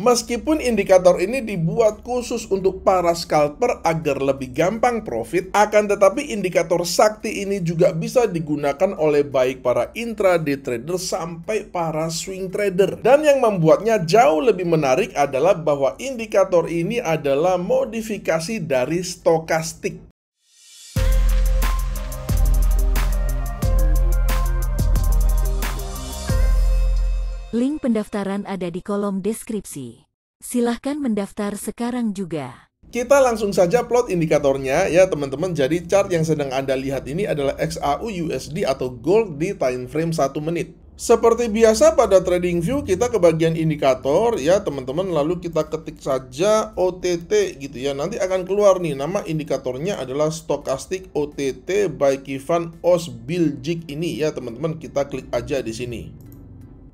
Meskipun indikator ini dibuat khusus untuk para scalper agar lebih gampang profit, akan tetapi indikator sakti ini juga bisa digunakan oleh baik para intraday trader sampai para swing trader. Dan yang membuatnya jauh lebih menarik adalah bahwa indikator ini adalah modifikasi dari stokastik. Link pendaftaran ada di kolom deskripsi. Silahkan mendaftar sekarang juga. Kita langsung saja plot indikatornya ya teman-teman. Jadi chart yang sedang Anda lihat ini adalah XAU USD atau gold di time frame 1 menit. Seperti biasa pada trading view kita ke bagian indikator ya teman-teman lalu kita ketik saja OTT gitu ya nanti akan keluar nih nama indikatornya adalah stokastik OTT by Kivan Osbiljik ini ya teman-teman kita klik aja di sini.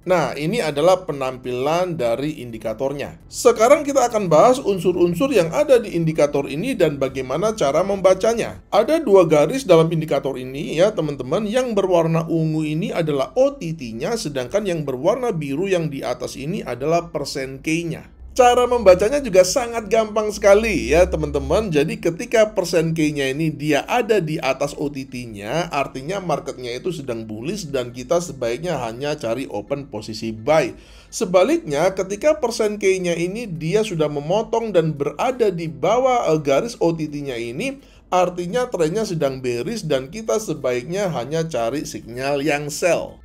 Nah, ini adalah penampilan dari indikatornya. Sekarang kita akan bahas unsur-unsur yang ada di indikator ini dan bagaimana cara membacanya. Ada dua garis dalam indikator ini ya teman-teman, yang berwarna ungu ini adalah OTT-nya, sedangkan yang berwarna biru yang di atas ini adalah persen K-nya. Cara membacanya juga sangat gampang sekali ya teman-teman. Jadi ketika persen K-nya ini dia ada di atas OTT-nya, artinya marketnya itu sedang bullish dan kita sebaiknya hanya cari open posisi buy. Sebaliknya, ketika persen K-nya ini dia sudah memotong dan berada di bawah eh, garis OTT-nya ini, artinya trennya sedang bearish dan kita sebaiknya hanya cari signal yang sell.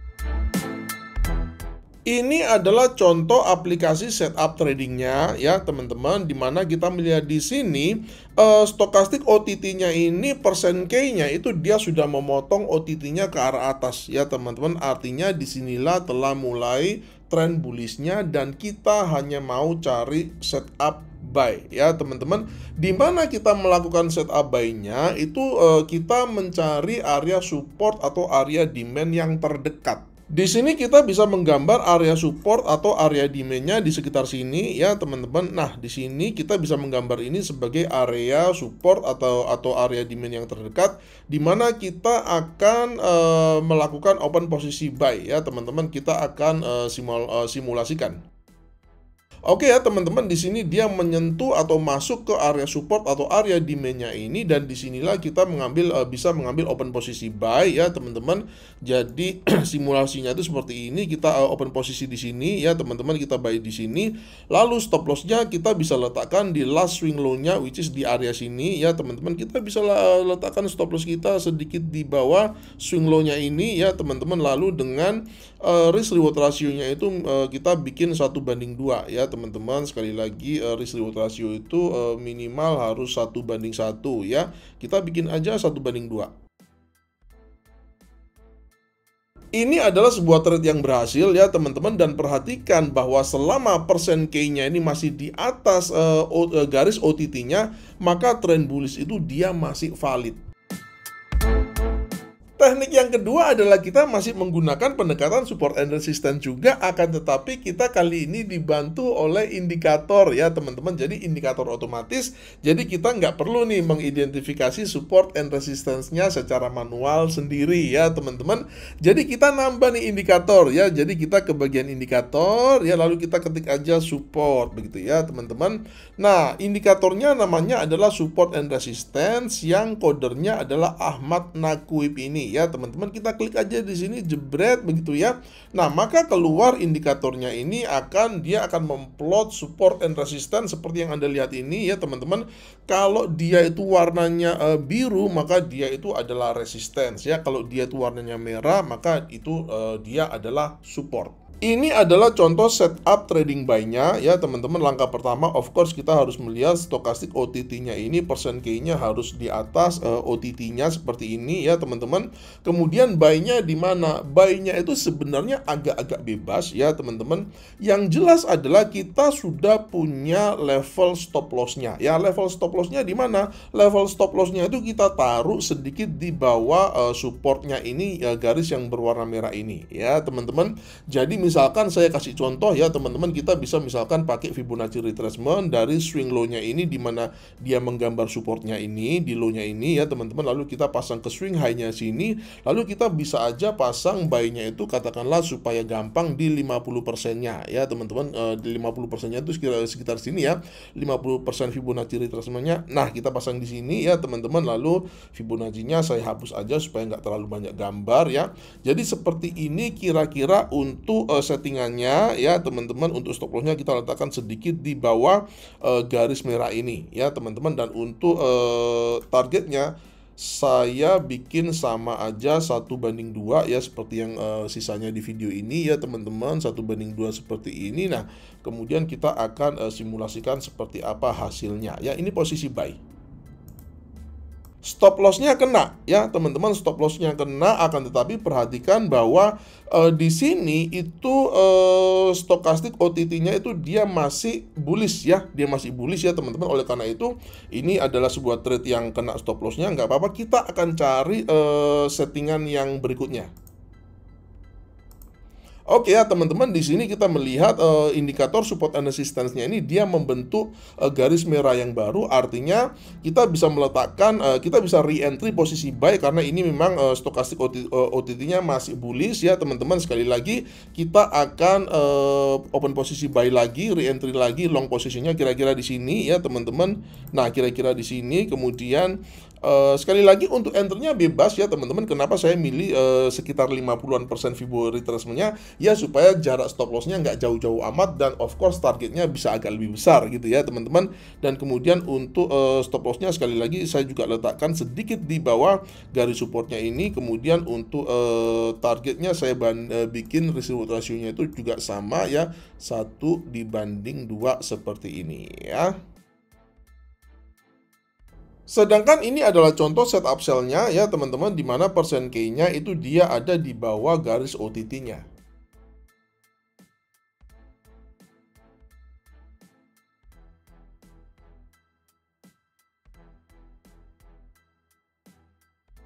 Ini adalah contoh aplikasi setup tradingnya ya teman-teman di mana kita melihat di sini uh, Stokastik OTT-nya ini persen K-nya itu dia sudah memotong OTT-nya ke arah atas ya teman-teman Artinya disinilah telah mulai tren bullishnya dan kita hanya mau cari setup buy ya teman-teman di mana kita melakukan setup buy-nya itu uh, kita mencari area support atau area demand yang terdekat di sini kita bisa menggambar area support atau area demand-nya di sekitar sini ya teman-teman. Nah, di sini kita bisa menggambar ini sebagai area support atau atau area demand yang terdekat di mana kita akan e, melakukan open posisi buy ya teman-teman. Kita akan e, simul, e, simulasikan. Oke ya teman-teman, di sini dia menyentuh atau masuk ke area support atau area demandnya ini dan di sinilah kita mengambil eh, bisa mengambil open posisi buy ya teman-teman. Jadi simulasinya itu seperti ini, kita eh, open posisi di sini ya teman-teman, kita buy di sini. Lalu stop lossnya kita bisa letakkan di last swing low-nya which is di area sini ya teman-teman. Kita bisa eh, letakkan stop loss kita sedikit di bawah swing low-nya ini ya teman-teman. Lalu dengan risk reward ratio-nya itu kita bikin satu banding dua ya teman-teman sekali lagi uh, risk reward ratio itu uh, minimal harus satu banding satu ya kita bikin aja satu banding dua ini adalah sebuah trade yang berhasil ya teman-teman dan perhatikan bahwa selama persen K-nya ini masih di atas uh, garis OTT-nya maka trend bullish itu dia masih valid Teknik yang kedua adalah kita masih menggunakan pendekatan support and resistance juga akan tetapi kita kali ini dibantu oleh indikator ya teman-teman. Jadi indikator otomatis. Jadi kita nggak perlu nih mengidentifikasi support and resistance-nya secara manual sendiri ya teman-teman. Jadi kita nambah nih indikator ya. Jadi kita ke bagian indikator ya lalu kita ketik aja support begitu ya teman-teman. Nah, indikatornya namanya adalah support and resistance yang kodernya adalah Ahmad Nakuib ini ya teman-teman kita klik aja di sini jebret begitu ya nah maka keluar indikatornya ini akan dia akan memplot support and resistance seperti yang anda lihat ini ya teman-teman kalau dia itu warnanya uh, biru maka dia itu adalah resistance ya kalau dia itu warnanya merah maka itu uh, dia adalah support ini adalah contoh setup trading buy-nya ya teman-teman. Langkah pertama of course kita harus melihat stokastik OTT-nya ini persen K-nya harus di atas uh, eh, OTT-nya seperti ini ya teman-teman. Kemudian buy-nya di mana? Buy-nya itu sebenarnya agak-agak bebas ya teman-teman. Yang jelas adalah kita sudah punya level stop loss-nya. Ya level stop loss-nya di mana? Level stop loss-nya itu kita taruh sedikit di bawah uh, support-nya ini ya garis yang berwarna merah ini ya teman-teman. Jadi misalkan saya kasih contoh ya teman-teman kita bisa misalkan pakai Fibonacci retracement dari swing low-nya ini di mana dia menggambar supportnya ini di low-nya ini ya teman-teman lalu kita pasang ke swing high-nya sini lalu kita bisa aja pasang buy-nya itu katakanlah supaya gampang di 50%-nya ya teman-teman e, di 50%-nya itu sekitar, sekitar sini ya 50% Fibonacci retracement-nya nah kita pasang di sini ya teman-teman lalu Fibonacci-nya saya hapus aja supaya nggak terlalu banyak gambar ya jadi seperti ini kira-kira untuk eh, settingannya ya teman-teman untuk stop lossnya kita letakkan sedikit di bawah uh, garis merah ini ya teman-teman dan untuk uh, targetnya saya bikin sama aja satu banding dua ya seperti yang uh, sisanya di video ini ya teman-teman satu banding dua seperti ini nah kemudian kita akan uh, simulasikan seperti apa hasilnya ya ini posisi buy stop lossnya kena ya teman-teman stop lossnya kena akan tetapi perhatikan bahwa e, di sini itu e, stokastik OTT-nya itu dia masih bullish ya dia masih bullish ya teman-teman oleh karena itu ini adalah sebuah trade yang kena stop lossnya nggak apa-apa kita akan cari e, settingan yang berikutnya Oke okay, ya teman-teman, di sini kita melihat uh, indikator support and resistance-nya ini dia membentuk uh, garis merah yang baru. Artinya kita bisa meletakkan, uh, kita bisa re-entry posisi buy karena ini memang uh, stokastik OT, uh, OTT-nya masih bullish ya teman-teman. Sekali lagi kita akan uh, open posisi buy lagi, re-entry lagi, long posisinya kira-kira di sini ya teman-teman. Nah kira-kira di sini kemudian Uh, sekali lagi untuk enternya bebas ya teman-teman kenapa saya milih uh, sekitar 50-an persen Fibo retracementnya ya supaya jarak stop loss-nya nggak jauh-jauh amat dan of course targetnya bisa agak lebih besar gitu ya teman-teman dan kemudian untuk uh, stop loss-nya sekali lagi saya juga letakkan sedikit di bawah garis support-nya ini kemudian untuk uh, targetnya saya ban uh, bikin ratio nya itu juga sama ya satu dibanding dua seperti ini ya Sedangkan ini adalah contoh setup cell-nya ya teman-teman di mana persen %k-nya itu dia ada di bawah garis OTT-nya.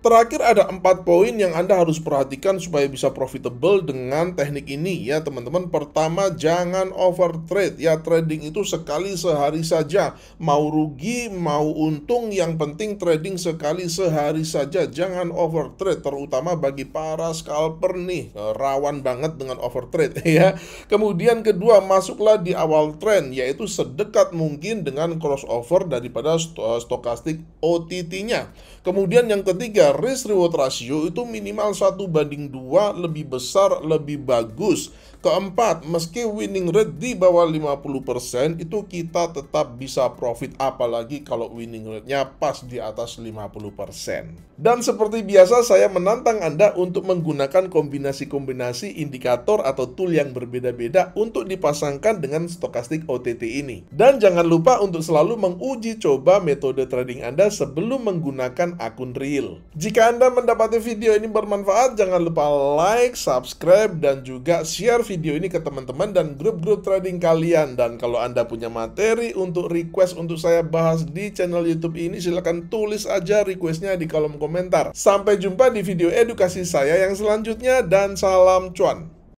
Terakhir ada empat poin yang Anda harus perhatikan supaya bisa profitable dengan teknik ini ya teman-teman. Pertama, jangan over trade ya trading itu sekali sehari saja. Mau rugi, mau untung, yang penting trading sekali sehari saja. Jangan over trade terutama bagi para scalper nih, rawan banget dengan over trade ya. Kemudian kedua, masuklah di awal trend yaitu sedekat mungkin dengan crossover daripada eh, stokastik OTT-nya. Kemudian yang ketiga, risk reward ratio itu minimal satu banding dua lebih besar lebih bagus Keempat, meski winning rate di bawah 50%, itu kita tetap bisa profit apalagi kalau winning rate-nya pas di atas 50%. Dan seperti biasa, saya menantang Anda untuk menggunakan kombinasi-kombinasi indikator atau tool yang berbeda-beda untuk dipasangkan dengan stokastik OTT ini. Dan jangan lupa untuk selalu menguji coba metode trading Anda sebelum menggunakan akun real. Jika Anda mendapati video ini bermanfaat, jangan lupa like, subscribe, dan juga share video video ini ke teman-teman dan grup-grup trading kalian. Dan kalau Anda punya materi untuk request untuk saya bahas di channel YouTube ini, silahkan tulis aja requestnya di kolom komentar. Sampai jumpa di video edukasi saya yang selanjutnya dan salam cuan.